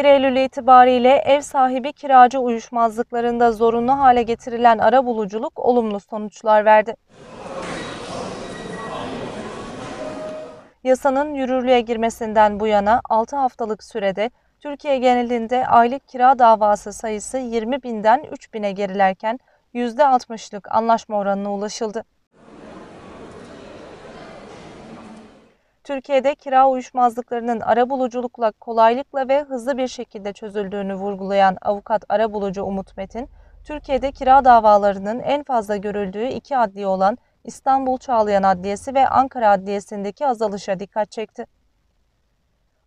1 Eylül itibariyle ev sahibi kiracı uyuşmazlıklarında zorunlu hale getirilen ara buluculuk olumlu sonuçlar verdi. Yasanın yürürlüğe girmesinden bu yana 6 haftalık sürede Türkiye genelinde aylık kira davası sayısı 20 binden 3 bine gerilerken %60'lık anlaşma oranına ulaşıldı. Türkiye'de kira uyuşmazlıklarının ara buluculukla kolaylıkla ve hızlı bir şekilde çözüldüğünü vurgulayan avukat ara bulucu Umut Metin, Türkiye'de kira davalarının en fazla görüldüğü iki adliye olan İstanbul Çağlayan Adliyesi ve Ankara Adliyesi'ndeki azalışa dikkat çekti.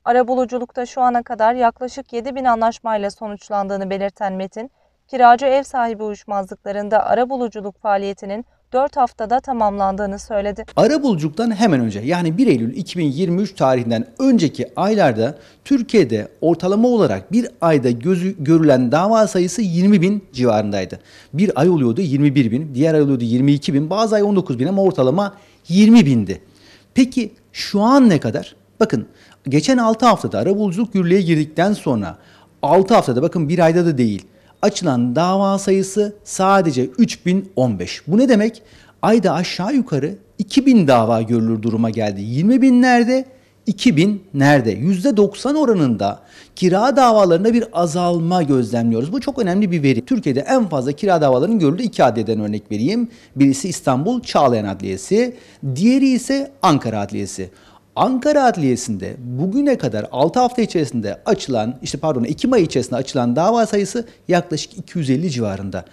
Arabuluculukta şu ana kadar yaklaşık 7 bin anlaşmayla sonuçlandığını belirten Metin, kiracı ev sahibi uyuşmazlıklarında arabuluculuk faaliyetinin 4 haftada tamamlandığını söyledi. Arabuluculuktan hemen önce yani 1 Eylül 2023 tarihinden önceki aylarda Türkiye'de ortalama olarak bir ayda gözü görülen dava sayısı 20 bin civarındaydı. Bir ay oluyordu 21 bin, diğer ay oluyordu 22 bin, bazı ay 19 bin ama ortalama 20 bindi. Peki şu an ne kadar? Bakın geçen 6 haftada arabuluculuk yürürlüğe girdikten sonra 6 haftada bakın bir ayda da değil açılan dava sayısı sadece 3015. Bu ne demek? Ayda aşağı yukarı 2000 dava görülür duruma geldi. 20 nerede? 2000 nerede? %90 oranında kira davalarında bir azalma gözlemliyoruz. Bu çok önemli bir veri. Türkiye'de en fazla kira davalarının görüldüğü iki adliyeden örnek vereyim. Birisi İstanbul Çağlayan Adliyesi, diğeri ise Ankara Adliyesi. Ankara Adliyesi'nde bugüne kadar 6 hafta içerisinde açılan, işte pardon Ekim ayı içerisinde açılan dava sayısı yaklaşık 250 civarında.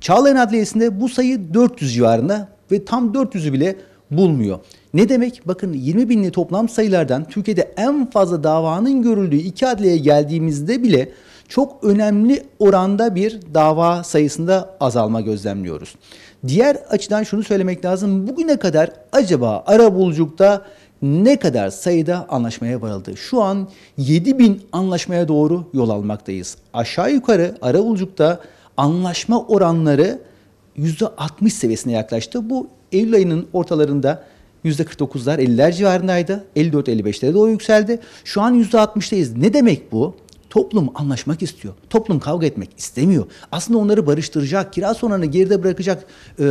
Çağlayan Adliyesi'nde bu sayı 400 civarında ve tam 400'ü bile bulmuyor. Ne demek? Bakın 20 binli toplam sayılardan Türkiye'de en fazla davanın görüldüğü iki adliyeye geldiğimizde bile çok önemli oranda bir dava sayısında azalma gözlemliyoruz. Diğer açıdan şunu söylemek lazım. Bugüne kadar acaba arabuluculukta ne kadar sayıda anlaşmaya varıldı. Şu an 7 bin anlaşmaya doğru yol almaktayız. Aşağı yukarı Arabulucuk'ta anlaşma oranları %60 seviyesine yaklaştı. Bu Eylül ayının ortalarında %49'lar 50'ler civarındaydı. 54-55'lere doğru yükseldi. Şu an %60'tayız. Ne demek bu? Toplum anlaşmak istiyor. Toplum kavga etmek istemiyor. Aslında onları barıştıracak, kira sorunlarını geride bırakacak e, e,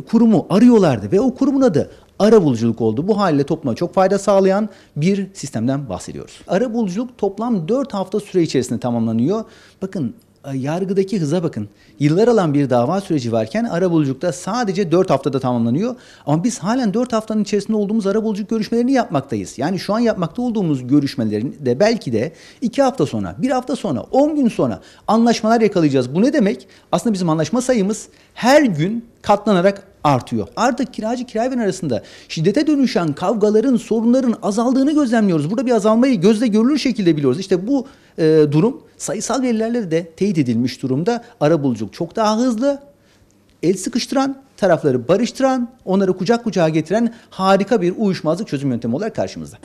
kurumu arıyorlardı ve o kurumun adı ara buluculuk oldu. Bu haliyle topluma çok fayda sağlayan bir sistemden bahsediyoruz. Ara buluculuk toplam 4 hafta süre içerisinde tamamlanıyor. Bakın e, yargıdaki hıza bakın. Yıllar alan bir dava süreci varken arabuluculukta sadece 4 haftada tamamlanıyor. Ama biz halen 4 haftanın içerisinde olduğumuz arabuluculuk görüşmelerini yapmaktayız. Yani şu an yapmakta olduğumuz görüşmelerin de belki de 2 hafta sonra, 1 hafta sonra, 10 gün sonra anlaşmalar yakalayacağız. Bu ne demek? Aslında bizim anlaşma sayımız her gün katlanarak artıyor. Artık kiracı kirayven arasında şiddete dönüşen kavgaların, sorunların azaldığını gözlemliyoruz. Burada bir azalmayı gözle görülür şekilde biliyoruz. İşte bu e, durum sayısal verilerle de teyit edilmiş durumda. Arabuluculuk çok daha hızlı, el sıkıştıran, tarafları barıştıran, onları kucak kucağa getiren harika bir uyuşmazlık çözüm yöntemi olarak karşımızda.